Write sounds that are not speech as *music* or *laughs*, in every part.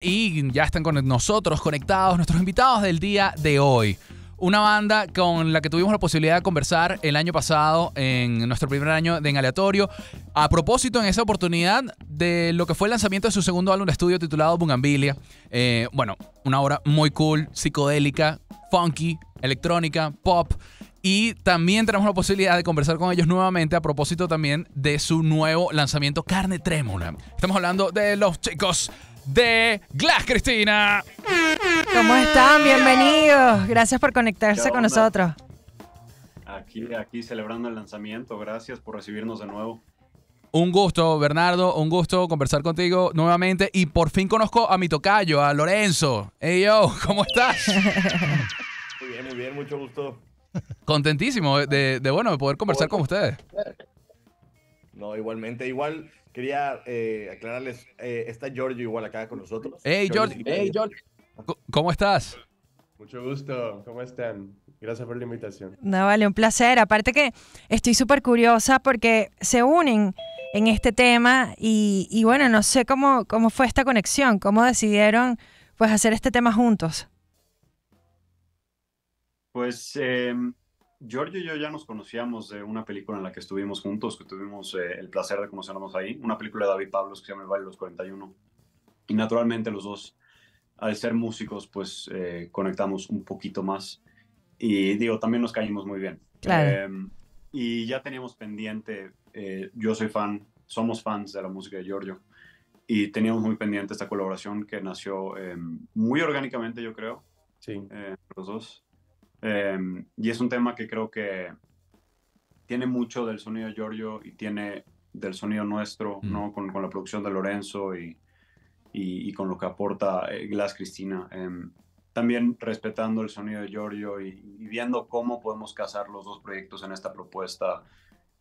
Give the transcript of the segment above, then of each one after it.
Y ya están con nosotros conectados nuestros invitados del día de hoy. Una banda con la que tuvimos la posibilidad de conversar el año pasado, en nuestro primer año de En Aleatorio, a propósito en esa oportunidad de lo que fue el lanzamiento de su segundo álbum de estudio titulado Bungambilia. Eh, bueno, una obra muy cool, psicodélica, funky, electrónica, pop. Y también tenemos la posibilidad de conversar con ellos nuevamente a propósito también de su nuevo lanzamiento Carne Trémula. Estamos hablando de los chicos de Glass Cristina. ¿Cómo están? Bienvenidos. Gracias por conectarse con nosotros. Aquí, aquí celebrando el lanzamiento. Gracias por recibirnos de nuevo. Un gusto, Bernardo, un gusto conversar contigo nuevamente y por fin conozco a mi tocayo, a Lorenzo. Hey yo, ¿cómo estás? *laughs* Muy bien, muy bien, mucho gusto. Contentísimo de, bueno, de poder conversar con ustedes. No, igualmente, igual Quería eh, aclararles, eh, está Giorgio igual acá con nosotros. Hey, Giorgio. ¿Cómo estás? Mucho gusto, ¿cómo están? Gracias por la invitación. No, vale, un placer. Aparte que estoy súper curiosa porque se unen en este tema y, bueno, no sé cómo, cómo fue esta conexión, cómo decidieron pues hacer este tema juntos. Pues em, Giorgio y yo ya nos conocíamos de una película en la que estuvimos juntos, que tuvimos eh, el placer de conocernos ahí, una película de David Pablos que se llama El Valle de los 41. Y naturalmente los dos, al ser músicos, pues eh, conectamos un poquito más. Y digo, también nos caímos muy bien. Em, y ya teníamos pendiente, eh, yo soy fan, somos fans de la música de Giorgio, y teníamos muy pendiente esta colaboración que nació em, muy orgánicamente, yo creo. Sí. los dos. Em, y es un tema que creo que tiene mucho del sonido de Giorgio y tiene del sonido nuestro, mm. ¿no? Con, la producción de Lorenzo y, y, con lo que aporta eh, Glass Cristina. Em, también respetando el sonido de Giorgio y, viendo cómo podemos casar los dos proyectos en esta propuesta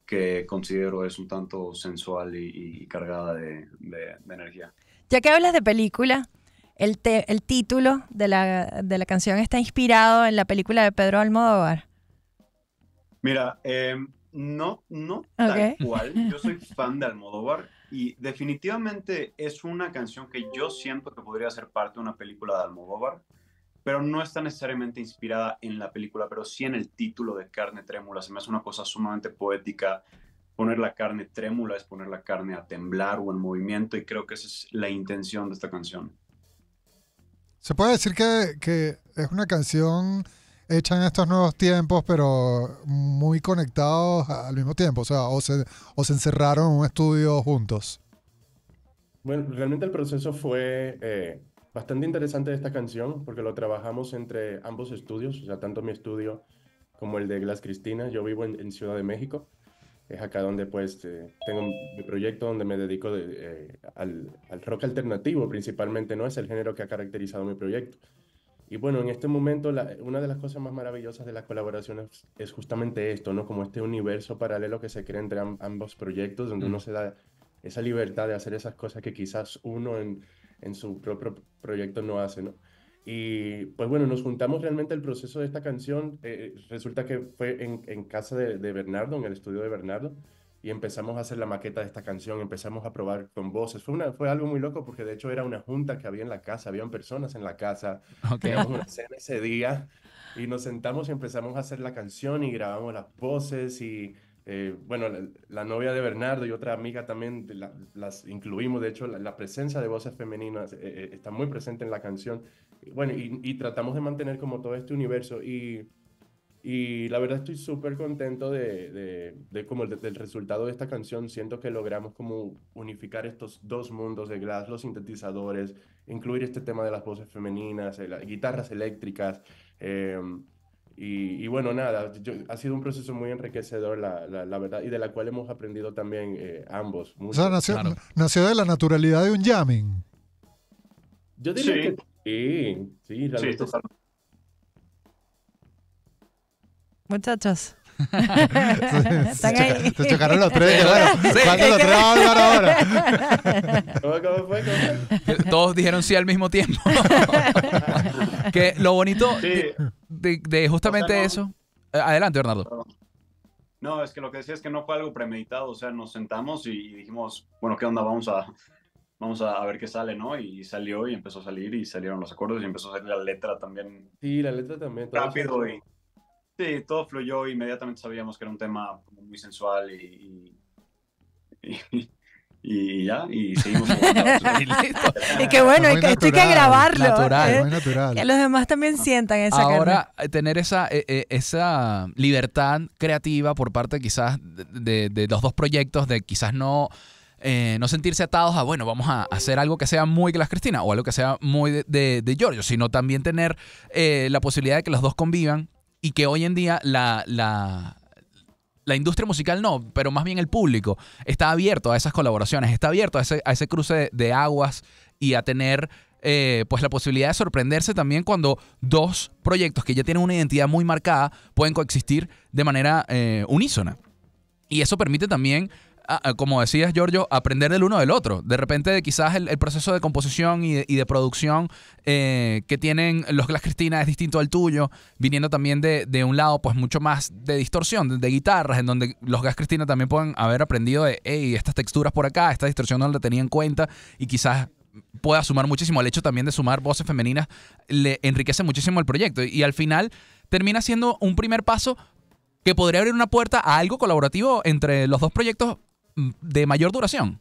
que considero es un tanto sensual y, cargada de energía. Ya que hablas de película, el, título de la, canción está inspirado en la película de Pedro Almodóvar. Mira, em, no, no tal cual. *laughs* Yo soy fan de Almodóvar y definitivamente es una canción que yo siento que podría ser parte de una película de Almodóvar, pero no está necesariamente inspirada en la película, pero sí en el título de Carne Trémula. Se me hace una cosa sumamente poética. Poner la carne trémula es poner la carne a temblar o en movimiento y creo que esa es la intención de esta canción. Se puede decir que, que es una canción hecha en estos nuevos tiempos, pero muy conectados al mismo tiempo, o sea, o se, encerraron en un estudio juntos. Bueno, realmente el proceso fue eh, bastante interesante de esta canción, porque lo trabajamos entre ambos estudios, o sea, tanto mi estudio como el de Glass Cristina, yo vivo en Ciudad de México, es acá donde pues eh, tengo mi proyecto donde me dedico eh, al, rock alternativo principalmente, ¿no? Es el género que ha caracterizado mi proyecto. Y bueno, en este momento una de las cosas más maravillosas de las colaboraciones es justamente esto, ¿no? Como este universo paralelo que se crea entre ambos proyectos, donde uno mm. se da esa libertad de hacer esas cosas que quizás uno en, en su propio proyecto no hace, ¿no? Y pues bueno, nos juntamos realmente el proceso de esta canción. Eh, resulta que fue en, casa de, Bernardo, en el estudio de Bernardo, y empezamos a hacer la maqueta de esta canción, empezamos a probar con voces. Fue, una, fue algo muy loco porque de hecho era una junta que había en la casa, habían personas en la casa. Teníamos ese día y nos sentamos y empezamos a hacer la canción y grabamos las voces y... Eh, bueno, la, novia de Bernardo y otra amiga también las incluimos. De hecho, la, presencia de voces femeninas eh, está muy presente en la canción bueno, y, tratamos de mantener como todo este universo y, y la verdad estoy súper contento de, como el, del resultado de esta canción. Siento que logramos como unificar estos dos mundos de Glass, los sintetizadores, incluir este tema de las voces femeninas, eh, las guitarras eléctricas. Eh, y, bueno, nada, ha sido un proceso muy enriquecedor, la, verdad, y de la cual hemos aprendido también eh, ambos. O nació, de la naturalidad de un jamming. Yo diría que Sí, sí, la sí total. Muchachos. Están ahí. chocaron los tres. *laughs* ¿Cuándo los tres van a hablar ahora? ¿Cómo, fue, Todos dijeron sí al mismo tiempo. *laughs* que lo bonito de, justamente eso. Eh, adelante, Bernardo. No, es que lo que decía es que no fue algo premeditado. O sea, nos sentamos y dijimos, bueno, ¿qué onda? Vamos a, vamos a, ver qué sale, ¿no? Y salió y empezó a salir y salieron los acuerdos y empezó a salir la letra también. Sí, la letra también. Rápido y... Sí, todo fluyó, inmediatamente sabíamos que era un tema muy sensual y... y, y, ya, y seguimos. *laughs* y qué bueno, esto hay que grabarlo. ¿eh? Natural, es natural. Que los demás también ah. sientan esa Ahora, eh, tener esa, eh, esa libertad creativa por parte quizás de, de, de los dos proyectos, de quizás no eh, no sentirse atados a, bueno, vamos a hacer algo que sea muy Glass Cristina o algo que sea muy de, Giorgio, sino también tener eh, la posibilidad de que los dos convivan y que hoy en día la, la, la, industria musical no, pero más bien el público está abierto a esas colaboraciones, está abierto a ese, cruce de, aguas y a tener eh, pues la posibilidad de sorprenderse también cuando dos proyectos que ya tienen una identidad muy marcada pueden coexistir de manera unísona. Y eso permite también como decías, Giorgio, aprender del uno del otro. De repente, quizás el, proceso de composición y de, producción eh, que tienen los Glass Cristina es distinto al tuyo, viniendo también de, un lado, pues mucho más de distorsión, de, guitarras, en donde los Glass Cristina también pueden haber aprendido de, estas texturas por acá, esta distorsión no la tenía en cuenta y quizás pueda sumar muchísimo. El hecho también de sumar voces femeninas le enriquece muchísimo el proyecto y al final termina siendo un primer paso que podría abrir una puerta a algo colaborativo entre los dos proyectos de mayor duración.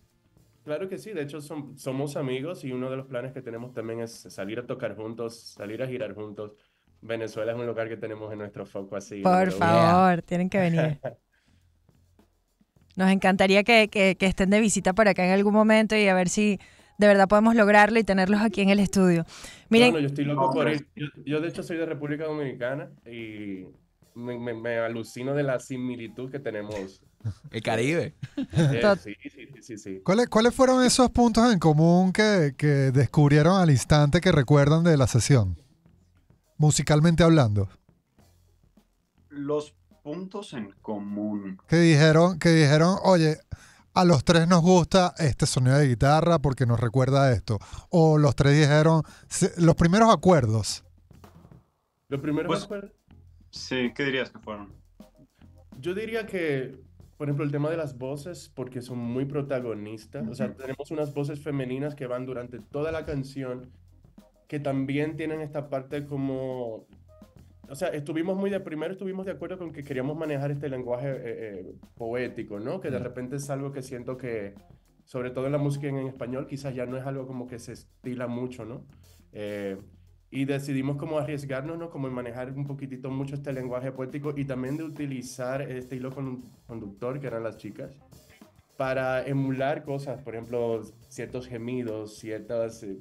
Claro que sí, de hecho somos amigos y uno de los planes que tenemos también es salir a tocar juntos, salir a girar juntos. Venezuela es un lugar que tenemos en nuestro foco así. Por favor, tienen que venir. *laughs* Nos encantaría que, estén de visita por acá en algún momento y a ver si de verdad podemos lograrlo y tenerlos aquí en el estudio. Miren, yo estoy loco por ir. Yo, de hecho soy de República Dominicana y me, me alucino de la similitud que tenemos el Caribe. *laughs* Eh, sí, sí, sí, ¿Cuáles, ¿Cuáles fueron esos puntos en común que, descubrieron al instante que recuerdan de la sesión? Musicalmente hablando. Los puntos en común. Que dijeron, dijeron, oye, a los tres nos gusta este sonido de guitarra porque nos recuerda a esto. O los tres dijeron los primeros acuerdos. Los primeros pues, acuerdos. Sí, ¿qué dirías que fueron? Yo diría que por ejemplo, el tema de las voces, porque son muy protagonistas. O sea, tenemos unas voces femeninas que van durante toda la canción, que también tienen esta parte como... O sea, estuvimos muy de primero, estuvimos de acuerdo con que queríamos manejar este lenguaje eh, eh, poético, ¿no? Que de repente es algo que siento que, sobre todo en la música en, español, quizás ya no es algo como que se estila mucho, ¿no? Eh, y decidimos como arriesgarnos, ¿no? Como en manejar un poquitito mucho este lenguaje poético y también de utilizar este hilo conductor que eran las chicas para emular cosas, por ejemplo, ciertos gemidos, ciertas, eh,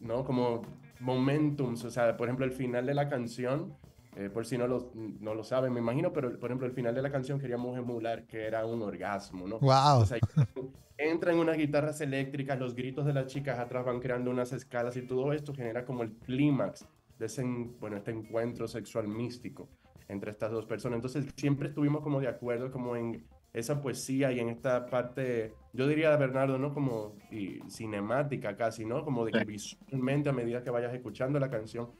¿no? Como momentums, o sea, por ejemplo, el final de la canción eh, por si no lo, no lo saben, me imagino, pero por ejemplo, el final de la canción queríamos emular que era un orgasmo, ¿no? ¡Wow! O sea, *laughs* entran unas guitarras eléctricas, los gritos de las chicas atrás van creando unas escalas y todo esto genera como el clímax de ese, bueno, este encuentro sexual místico entre estas dos personas. Entonces, siempre estuvimos como de acuerdo, como en esa poesía y en esta parte, yo diría, de Bernardo, ¿no? Como y cinemática casi, ¿no? Como de visualmente a medida que vayas escuchando la canción,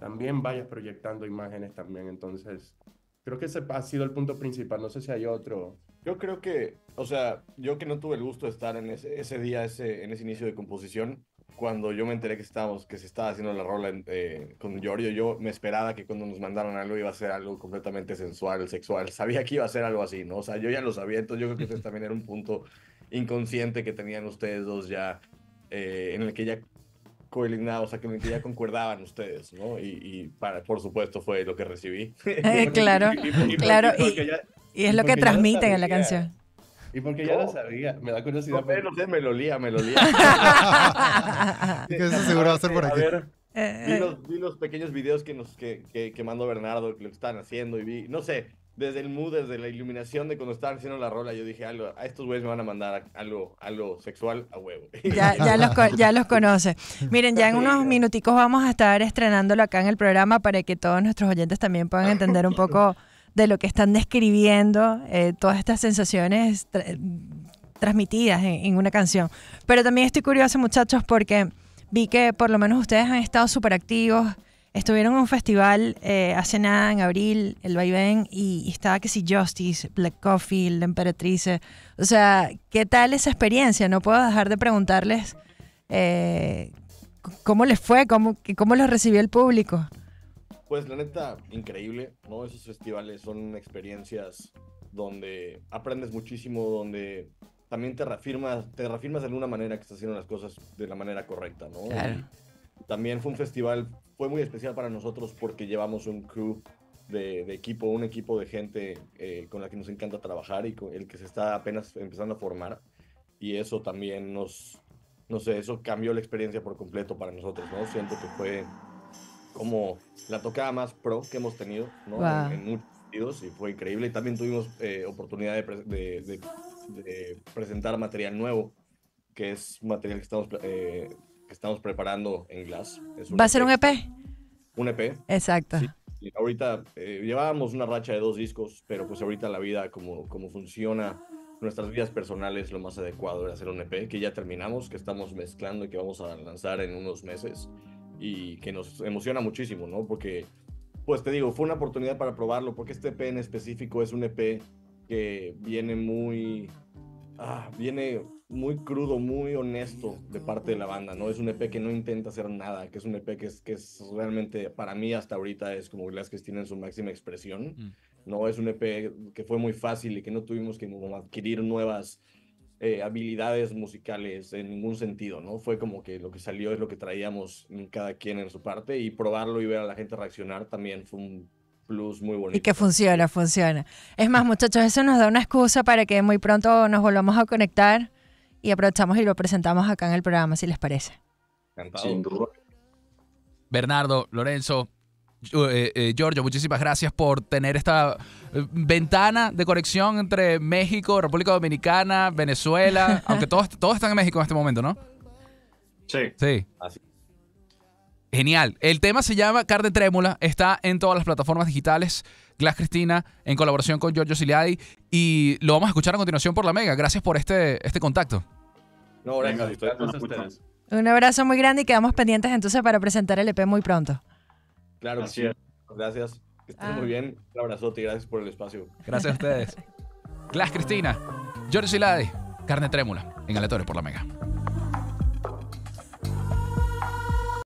también vayas proyectando imágenes también. Entonces, creo que ese ha sido el punto principal. No sé si hay otro. Yo creo que, o sea, yo que no tuve el gusto de estar en ese, día, ese, en ese inicio de composición, cuando yo me enteré que estábamos, que se estaba haciendo la rola eh, con Giorgio, yo me esperaba que cuando nos mandaron algo iba a ser algo completamente sensual, sexual. *laughs* Sabía que iba a ser algo así, ¿no? O sea, yo ya lo sabía, entonces yo creo que ese también era un punto inconsciente que tenían ustedes dos ya, eh, en el que ya coordinado, o sea, que, ya concordaban ustedes, ¿no? Y, y, por supuesto fue lo que recibí. Eh, *laughs* claro, y, claro, y, es lo que transmiten en la canción. Y porque ya lo sabía, me da curiosidad. Pero no sé, me lo lía, me lo lía. *laughs* eso seguro va a ser por aquí. Eh, eh. vi los, pequeños videos que, nos, que, que, que mando Bernardo, que lo están haciendo y vi, no sé, desde el mood, desde la iluminación de cuando estaba haciendo la rola, yo dije, algo, a estos güeyes me van a mandar algo, algo sexual a huevo. *laughs* Ya, los, ya los conoce. Miren, ya en unos minuticos vamos a estar estrenándolo acá en el programa para que todos nuestros oyentes también puedan entender un poco *laughs* de lo que están describiendo, eh, todas estas sensaciones transmitidas en, en una canción. Pero también estoy curiosa, muchachos, porque vi que por lo menos ustedes han estado súper activos Estuvieron en un festival eh, hace nada, en abril, el vaivén, y, estaba que si Justice, Black Coffee, La Emperatrice. O sea, ¿qué tal esa experiencia? No puedo dejar de preguntarles eh, cómo les fue, cómo, cómo los recibió el público. Pues la neta, increíble, ¿no? Esos festivales son experiencias donde aprendes muchísimo, donde también te reafirmas, te reafirmas de alguna manera que estás haciendo las cosas de la manera correcta, ¿no? Claro. También fue un festival, fue muy especial para nosotros porque llevamos un crew de, equipo, un equipo de gente eh, con la que nos encanta trabajar y con el que se está apenas empezando a formar. Y eso también nos, no sé, eso cambió la experiencia por completo para nosotros, ¿no? Siento que fue como la tocada más pro que hemos tenido, ¿no? En, muchos sentidos y fue increíble. Y también tuvimos eh, oportunidad de, presentar material nuevo, que es material que estamos eh, que estamos preparando en Glass. ¿Va a ser un EP? E un EP. Exacto. ahorita eh, llevábamos una racha de dos discos, pero pues ahorita la vida, como, como funciona nuestras vidas personales, lo más adecuado era hacer un EP que ya terminamos, que estamos mezclando y que vamos a lanzar en unos meses y que nos emociona muchísimo, ¿no? Porque, pues te digo, fue una oportunidad para probarlo, porque este EP en específico es un EP que viene muy... Ah, viene muy crudo, muy honesto de parte de la banda, ¿no? Es un EP que no intenta hacer nada, que es un EP que es, que es realmente, para mí hasta ahorita es como las que tienen su máxima expresión, mm. ¿no? Es un EP que fue muy fácil y que no tuvimos que adquirir nuevas eh, habilidades musicales en ningún sentido, ¿no? Fue como que lo que salió es lo que traíamos cada quien en su parte y probarlo y ver a la gente reaccionar también fue un Plus, muy bonito. Y que funciona, funciona. Es más, muchachos, eso nos da una excusa para que muy pronto nos volvamos a conectar y aprovechamos y lo presentamos acá en el programa, si les parece. Bernardo, Lorenzo, eh, eh, Giorgio, muchísimas gracias por tener esta eh, ventana de conexión entre México, República Dominicana, Venezuela, *laughs* aunque todos, están en México en este momento, ¿no? Sí. Sí. Genial. El tema se llama Carne Trémula, está en todas las plataformas digitales. Glass Cristina, en colaboración con Giorgio Siliadi. Y lo vamos a escuchar a continuación por la Mega. Gracias por este, este contacto. No, Venga, ustedes. Un abrazo muy grande y quedamos pendientes entonces para presentar el EP muy pronto. Claro, gracias. Que muy ah. bien. Un abrazote y gracias por el espacio. Gracias a ustedes. *laughs* Glass Cristina, Giorgio Siladi, Carne Trémula, en Aleatorio por la Mega.